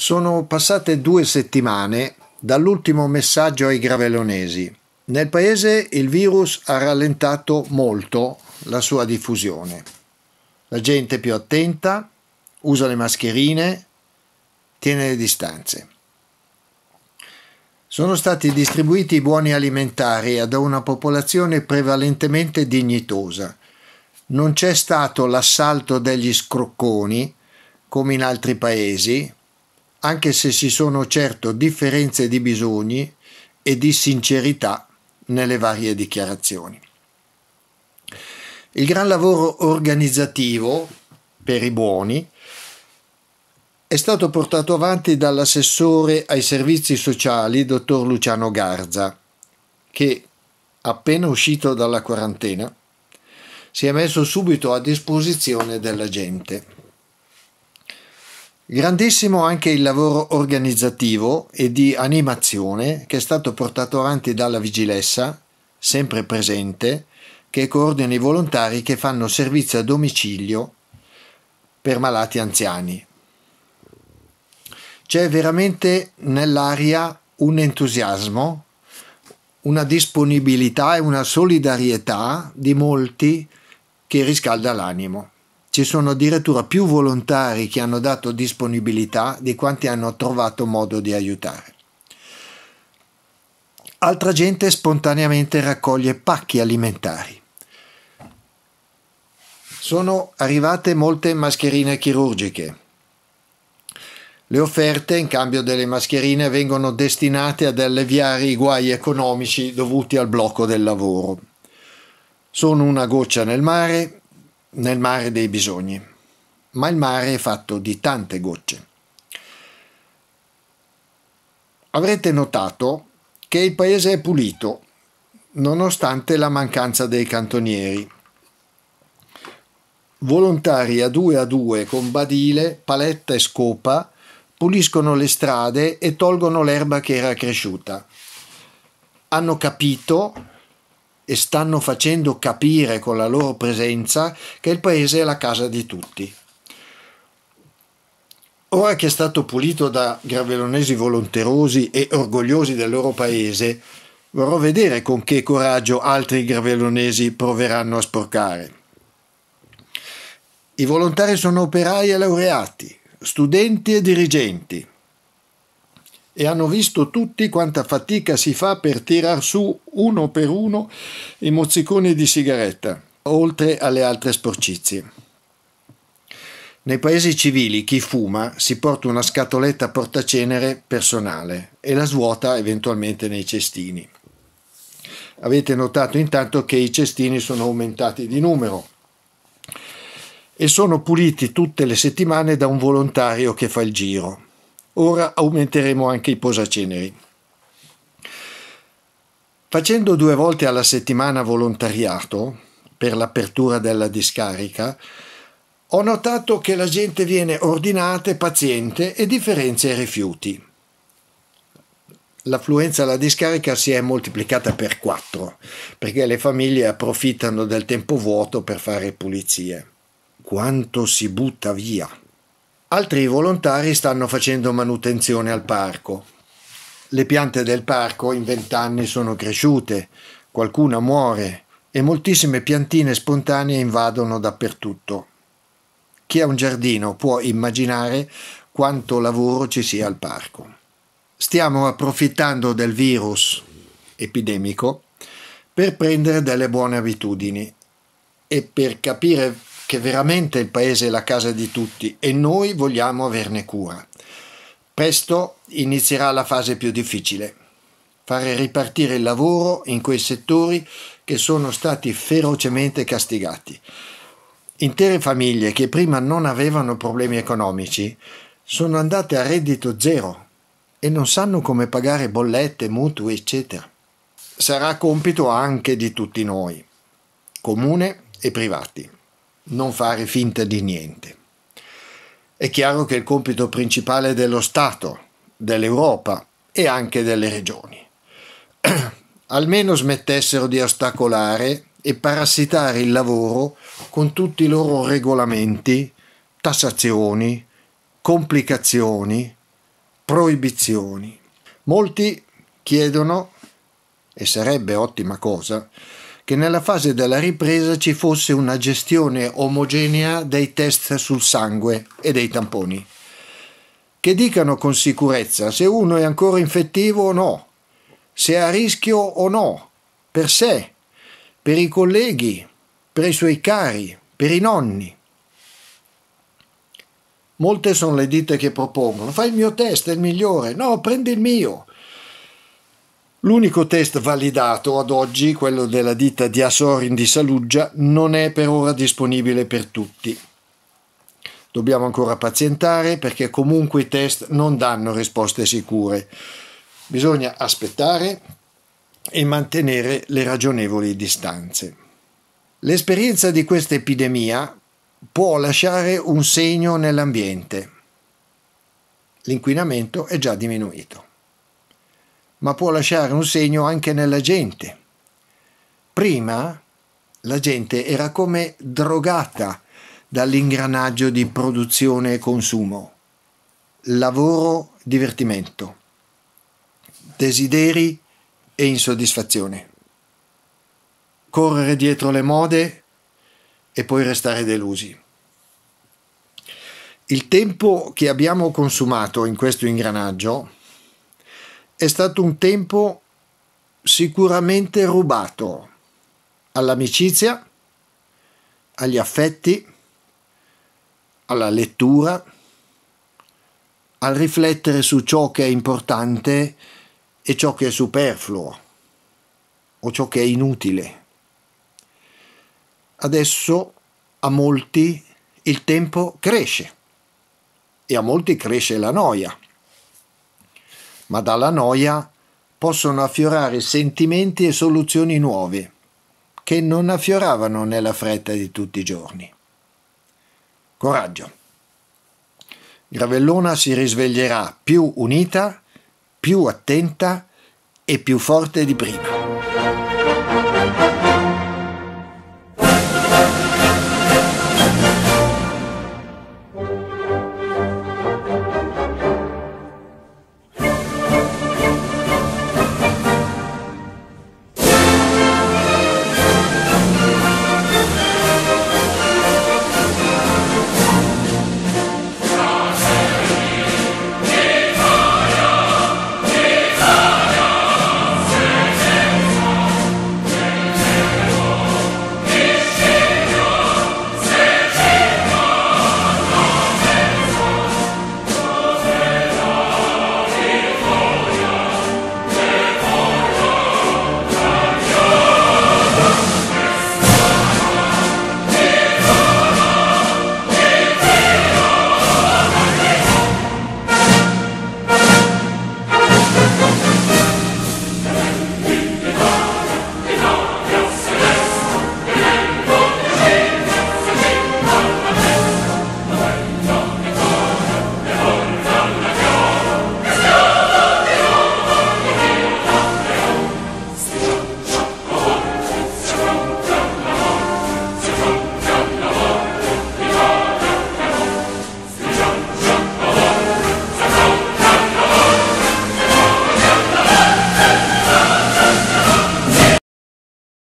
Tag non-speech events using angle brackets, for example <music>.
Sono passate due settimane dall'ultimo messaggio ai gravelonesi. Nel paese il virus ha rallentato molto la sua diffusione. La gente è più attenta, usa le mascherine, tiene le distanze. Sono stati distribuiti i buoni alimentari ad una popolazione prevalentemente dignitosa. Non c'è stato l'assalto degli scrocconi, come in altri paesi, anche se ci sono certo differenze di bisogni e di sincerità nelle varie dichiarazioni. Il gran lavoro organizzativo per i buoni è stato portato avanti dall'assessore ai servizi sociali, dottor Luciano Garza, che, appena uscito dalla quarantena, si è messo subito a disposizione della gente. Grandissimo anche il lavoro organizzativo e di animazione che è stato portato avanti dalla Vigilessa, sempre presente, che coordina i volontari che fanno servizio a domicilio per malati anziani. C'è veramente nell'aria un entusiasmo, una disponibilità e una solidarietà di molti che riscalda l'animo ci sono addirittura più volontari che hanno dato disponibilità di quanti hanno trovato modo di aiutare. Altra gente spontaneamente raccoglie pacchi alimentari. Sono arrivate molte mascherine chirurgiche. Le offerte in cambio delle mascherine vengono destinate ad alleviare i guai economici dovuti al blocco del lavoro. Sono una goccia nel mare, nel mare dei bisogni, ma il mare è fatto di tante gocce. Avrete notato che il paese è pulito, nonostante la mancanza dei cantonieri. Volontari a due a due con badile, paletta e scopa puliscono le strade e tolgono l'erba che era cresciuta. Hanno capito e stanno facendo capire con la loro presenza che il paese è la casa di tutti. Ora che è stato pulito da gravellonesi volonterosi e orgogliosi del loro paese, vorrò vedere con che coraggio altri gravellonesi proveranno a sporcare. I volontari sono operai e laureati, studenti e dirigenti, e hanno visto tutti quanta fatica si fa per tirar su uno per uno i mozziconi di sigaretta, oltre alle altre sporcizie. Nei paesi civili chi fuma si porta una scatoletta portacenere personale e la svuota eventualmente nei cestini. Avete notato intanto che i cestini sono aumentati di numero e sono puliti tutte le settimane da un volontario che fa il giro. Ora aumenteremo anche i posaceneri. Facendo due volte alla settimana volontariato per l'apertura della discarica, ho notato che la gente viene ordinata e paziente e differenzia i rifiuti. L'affluenza alla discarica si è moltiplicata per quattro, perché le famiglie approfittano del tempo vuoto per fare pulizie. Quanto si butta via! Altri volontari stanno facendo manutenzione al parco. Le piante del parco in vent'anni sono cresciute, qualcuna muore e moltissime piantine spontanee invadono dappertutto. Chi ha un giardino può immaginare quanto lavoro ci sia al parco. Stiamo approfittando del virus epidemico per prendere delle buone abitudini e per capire che veramente il paese è la casa di tutti e noi vogliamo averne cura. Presto inizierà la fase più difficile, fare ripartire il lavoro in quei settori che sono stati ferocemente castigati. Intere famiglie che prima non avevano problemi economici sono andate a reddito zero e non sanno come pagare bollette, mutui, eccetera. Sarà compito anche di tutti noi, comune e privati non fare finta di niente. È chiaro che il compito principale dello Stato, dell'Europa e anche delle regioni. <clears throat> Almeno smettessero di ostacolare e parassitare il lavoro con tutti i loro regolamenti, tassazioni, complicazioni, proibizioni. Molti chiedono, e sarebbe ottima cosa, che nella fase della ripresa ci fosse una gestione omogenea dei test sul sangue e dei tamponi, che dicano con sicurezza se uno è ancora infettivo o no, se è a rischio o no, per sé, per i colleghi, per i suoi cari, per i nonni. Molte sono le ditte che propongono, fai il mio test, è il migliore, no, prendi il mio. L'unico test validato ad oggi, quello della ditta di Asorin di Saluggia, non è per ora disponibile per tutti. Dobbiamo ancora pazientare perché comunque i test non danno risposte sicure. Bisogna aspettare e mantenere le ragionevoli distanze. L'esperienza di questa epidemia può lasciare un segno nell'ambiente. L'inquinamento è già diminuito ma può lasciare un segno anche nella gente. Prima la gente era come drogata dall'ingranaggio di produzione e consumo, lavoro, divertimento, desideri e insoddisfazione. Correre dietro le mode e poi restare delusi. Il tempo che abbiamo consumato in questo ingranaggio è stato un tempo sicuramente rubato all'amicizia, agli affetti, alla lettura, al riflettere su ciò che è importante e ciò che è superfluo o ciò che è inutile. Adesso a molti il tempo cresce e a molti cresce la noia ma dalla noia possono affiorare sentimenti e soluzioni nuove, che non affioravano nella fretta di tutti i giorni. Coraggio. Gravellona si risveglierà più unita, più attenta e più forte di prima.